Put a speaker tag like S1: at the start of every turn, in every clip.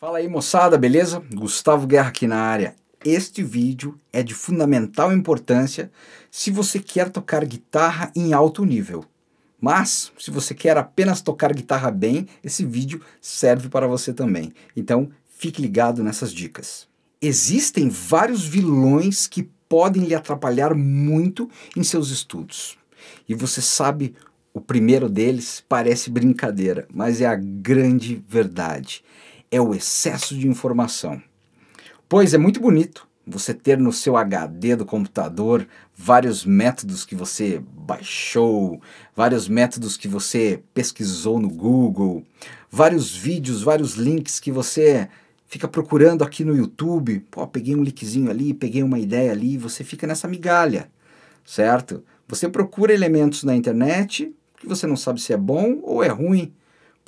S1: Fala aí moçada, beleza? Gustavo Guerra aqui na área. Este vídeo é de fundamental importância se você quer tocar guitarra em alto nível. Mas, se você quer apenas tocar guitarra bem, esse vídeo serve para você também. Então, fique ligado nessas dicas. Existem vários vilões que podem lhe atrapalhar muito em seus estudos. E você sabe, o primeiro deles parece brincadeira, mas é a grande verdade é o excesso de informação. Pois é muito bonito você ter no seu HD do computador vários métodos que você baixou, vários métodos que você pesquisou no Google, vários vídeos, vários links que você fica procurando aqui no YouTube. Pô, peguei um linkzinho ali, peguei uma ideia ali, você fica nessa migalha, certo? Você procura elementos na internet que você não sabe se é bom ou é ruim,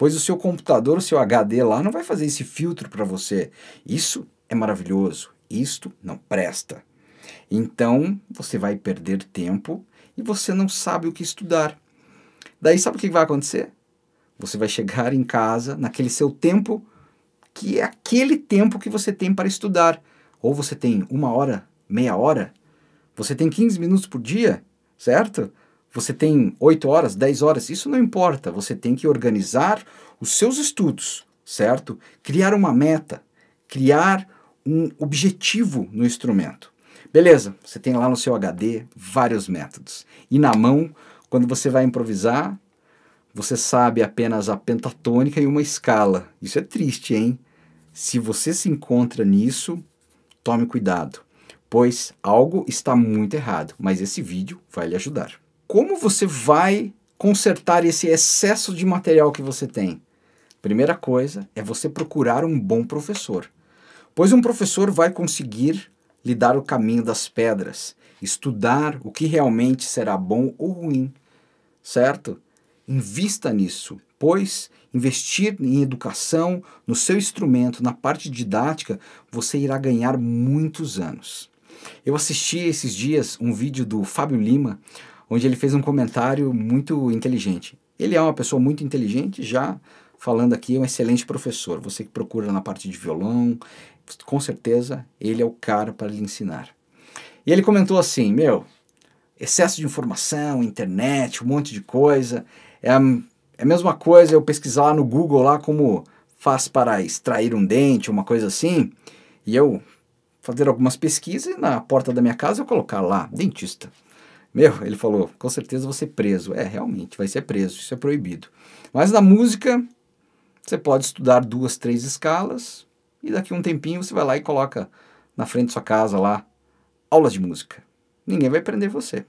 S1: pois o seu computador, o seu HD lá não vai fazer esse filtro para você. Isso é maravilhoso, isto não presta. Então, você vai perder tempo e você não sabe o que estudar. Daí sabe o que vai acontecer? Você vai chegar em casa naquele seu tempo que é aquele tempo que você tem para estudar. Ou você tem uma hora, meia hora, você tem 15 minutos por dia, certo? você tem 8 horas, 10 horas, isso não importa. Você tem que organizar os seus estudos, certo? Criar uma meta, criar um objetivo no instrumento. Beleza, você tem lá no seu HD vários métodos. E na mão, quando você vai improvisar, você sabe apenas a pentatônica e uma escala. Isso é triste, hein? Se você se encontra nisso, tome cuidado, pois algo está muito errado, mas esse vídeo vai lhe ajudar como você vai consertar esse excesso de material que você tem? Primeira coisa é você procurar um bom professor, pois um professor vai conseguir lhe dar o caminho das pedras, estudar o que realmente será bom ou ruim, certo? Invista nisso, pois investir em educação, no seu instrumento, na parte didática, você irá ganhar muitos anos. Eu assisti esses dias um vídeo do Fábio Lima onde ele fez um comentário muito inteligente. Ele é uma pessoa muito inteligente, já falando aqui, é um excelente professor. Você que procura na parte de violão, com certeza ele é o cara para lhe ensinar. E ele comentou assim: Meu, excesso de informação, internet, um monte de coisa. É a, é a mesma coisa eu pesquisar no Google lá como faz para extrair um dente, uma coisa assim, e eu fazer algumas pesquisas e na porta da minha casa eu colocar lá, dentista. Meu, ele falou, com certeza você é preso. É, realmente, vai ser preso, isso é proibido. Mas na música, você pode estudar duas, três escalas e daqui a um tempinho você vai lá e coloca na frente da sua casa lá aulas de música. Ninguém vai prender você.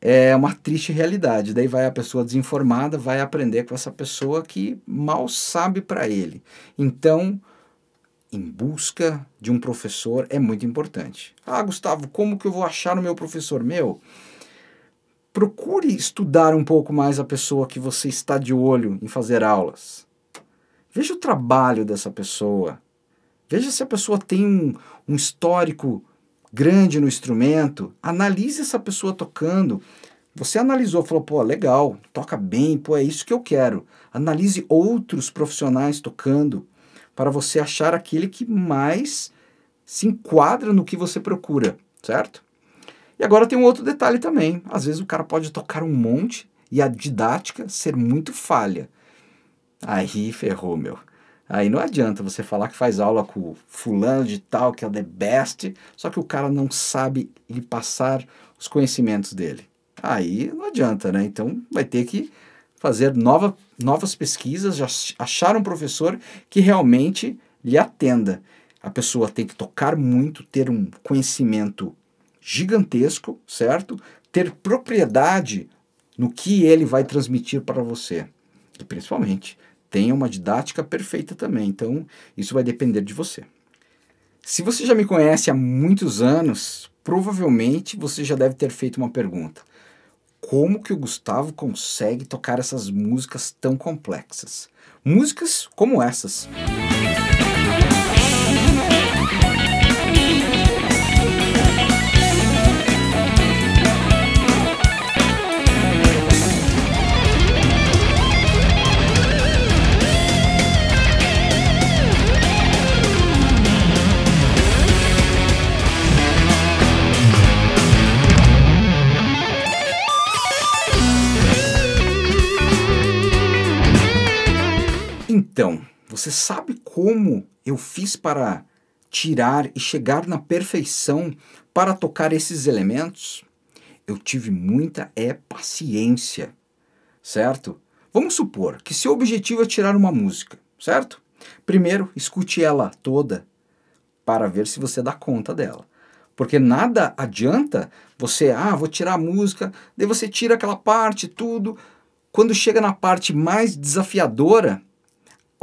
S1: É uma triste realidade. Daí vai a pessoa desinformada, vai aprender com essa pessoa que mal sabe para ele. Então, em busca de um professor é muito importante. Ah, Gustavo, como que eu vou achar o meu professor? Meu, procure estudar um pouco mais a pessoa que você está de olho em fazer aulas. Veja o trabalho dessa pessoa. Veja se a pessoa tem um, um histórico grande no instrumento. Analise essa pessoa tocando. Você analisou, falou, pô, legal, toca bem, pô, é isso que eu quero. Analise outros profissionais tocando para você achar aquele que mais se enquadra no que você procura, certo? E agora tem um outro detalhe também. Às vezes o cara pode tocar um monte e a didática ser muito falha. Aí ferrou, meu. Aí não adianta você falar que faz aula com fulano de tal, que é o the best, só que o cara não sabe lhe passar os conhecimentos dele. Aí não adianta, né? Então vai ter que fazer nova novas pesquisas já acharam um professor que realmente lhe atenda. A pessoa tem que tocar muito, ter um conhecimento gigantesco, certo? Ter propriedade no que ele vai transmitir para você. E principalmente, tenha uma didática perfeita também. Então, isso vai depender de você. Se você já me conhece há muitos anos, provavelmente você já deve ter feito uma pergunta como que o Gustavo consegue tocar essas músicas tão complexas. Músicas como essas. Música Então, você sabe como eu fiz para tirar e chegar na perfeição para tocar esses elementos? Eu tive muita é paciência, certo? Vamos supor que seu objetivo é tirar uma música, certo? Primeiro, escute ela toda para ver se você dá conta dela. Porque nada adianta você, ah, vou tirar a música, daí você tira aquela parte, tudo. Quando chega na parte mais desafiadora,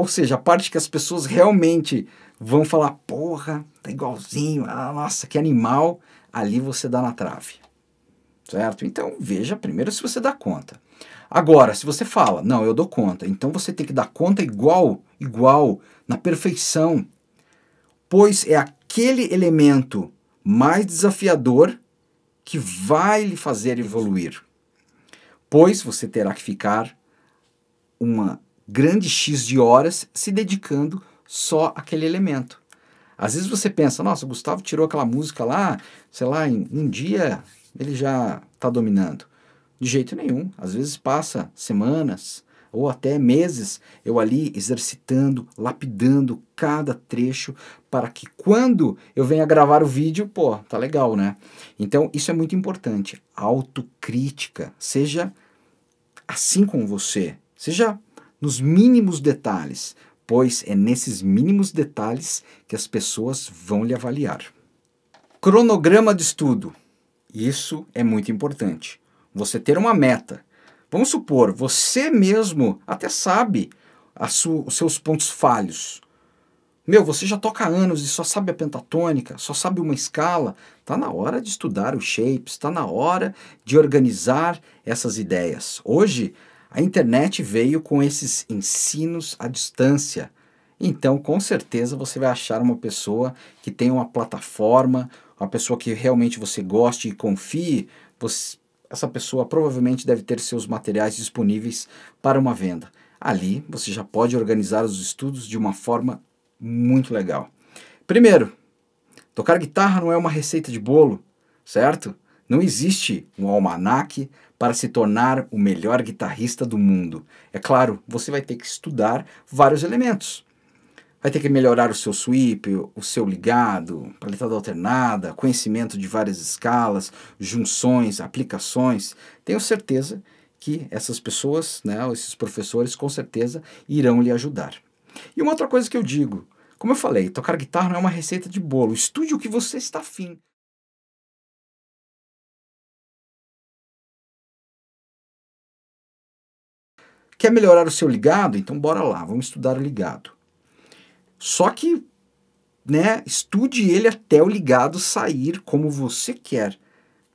S1: ou seja, a parte que as pessoas realmente vão falar, porra, tá igualzinho, ah, nossa, que animal, ali você dá na trave. Certo? Então, veja primeiro se você dá conta. Agora, se você fala, não, eu dou conta, então você tem que dar conta igual, igual, na perfeição. Pois é aquele elemento mais desafiador que vai lhe fazer evoluir. Pois você terá que ficar uma grande X de horas se dedicando só àquele elemento. Às vezes você pensa, nossa, o Gustavo tirou aquela música lá, sei lá, em um dia ele já está dominando. De jeito nenhum. Às vezes passa semanas ou até meses eu ali exercitando, lapidando cada trecho para que quando eu venha gravar o vídeo, pô, tá legal, né? Então isso é muito importante. Autocrítica. Seja assim com você. Seja nos mínimos detalhes, pois é nesses mínimos detalhes que as pessoas vão lhe avaliar. Cronograma de estudo. Isso é muito importante. Você ter uma meta. Vamos supor, você mesmo até sabe os seus pontos falhos. Meu, você já toca anos e só sabe a pentatônica, só sabe uma escala. Está na hora de estudar os shapes, está na hora de organizar essas ideias. Hoje, a internet veio com esses ensinos à distância. Então, com certeza, você vai achar uma pessoa que tem uma plataforma, uma pessoa que realmente você goste e confie. Você, essa pessoa provavelmente deve ter seus materiais disponíveis para uma venda. Ali, você já pode organizar os estudos de uma forma muito legal. Primeiro, tocar guitarra não é uma receita de bolo, certo? Não existe um almanaque para se tornar o melhor guitarrista do mundo. É claro, você vai ter que estudar vários elementos. Vai ter que melhorar o seu sweep, o seu ligado, paletada alternada, conhecimento de várias escalas, junções, aplicações. Tenho certeza que essas pessoas, né, esses professores, com certeza irão lhe ajudar. E uma outra coisa que eu digo, como eu falei, tocar guitarra não é uma receita de bolo. Estude o que você está afim. Quer melhorar o seu ligado? Então bora lá, vamos estudar o ligado. Só que, né, estude ele até o ligado sair como você quer,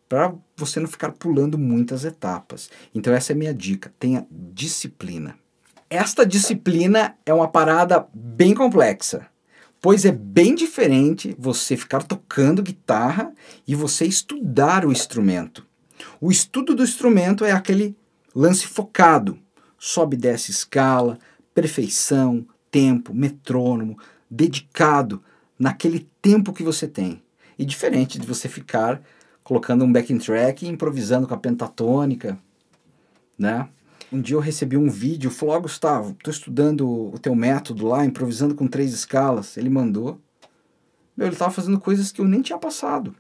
S1: para você não ficar pulando muitas etapas. Então essa é a minha dica, tenha disciplina. Esta disciplina é uma parada bem complexa pois é bem diferente você ficar tocando guitarra e você estudar o instrumento. O estudo do instrumento é aquele lance focado, sobe e desce escala, perfeição, tempo, metrônomo, dedicado naquele tempo que você tem. E diferente de você ficar colocando um backing track e improvisando com a pentatônica, né? Um dia eu recebi um vídeo, falou, oh, Gustavo, tô estudando o teu método lá, improvisando com três escalas. Ele mandou. Meu, ele tava fazendo coisas que eu nem tinha passado.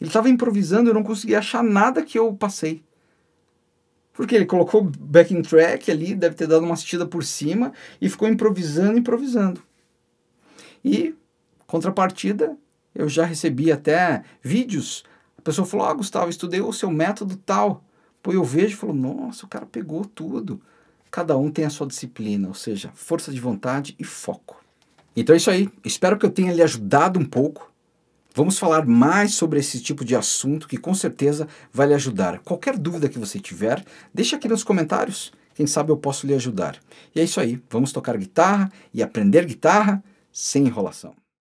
S1: Ele tava improvisando, eu não conseguia achar nada que eu passei. Porque ele colocou backing track ali, deve ter dado uma assistida por cima e ficou improvisando, improvisando. E, contrapartida, eu já recebi até vídeos. A pessoa falou: Ah, Gustavo, estudei o seu método tal. Pô, eu vejo e falo: Nossa, o cara pegou tudo. Cada um tem a sua disciplina, ou seja, força de vontade e foco. Então é isso aí. Espero que eu tenha lhe ajudado um pouco. Vamos falar mais sobre esse tipo de assunto que com certeza vai lhe ajudar. Qualquer dúvida que você tiver, deixe aqui nos comentários. Quem sabe eu posso lhe ajudar. E é isso aí. Vamos tocar guitarra e aprender guitarra sem enrolação.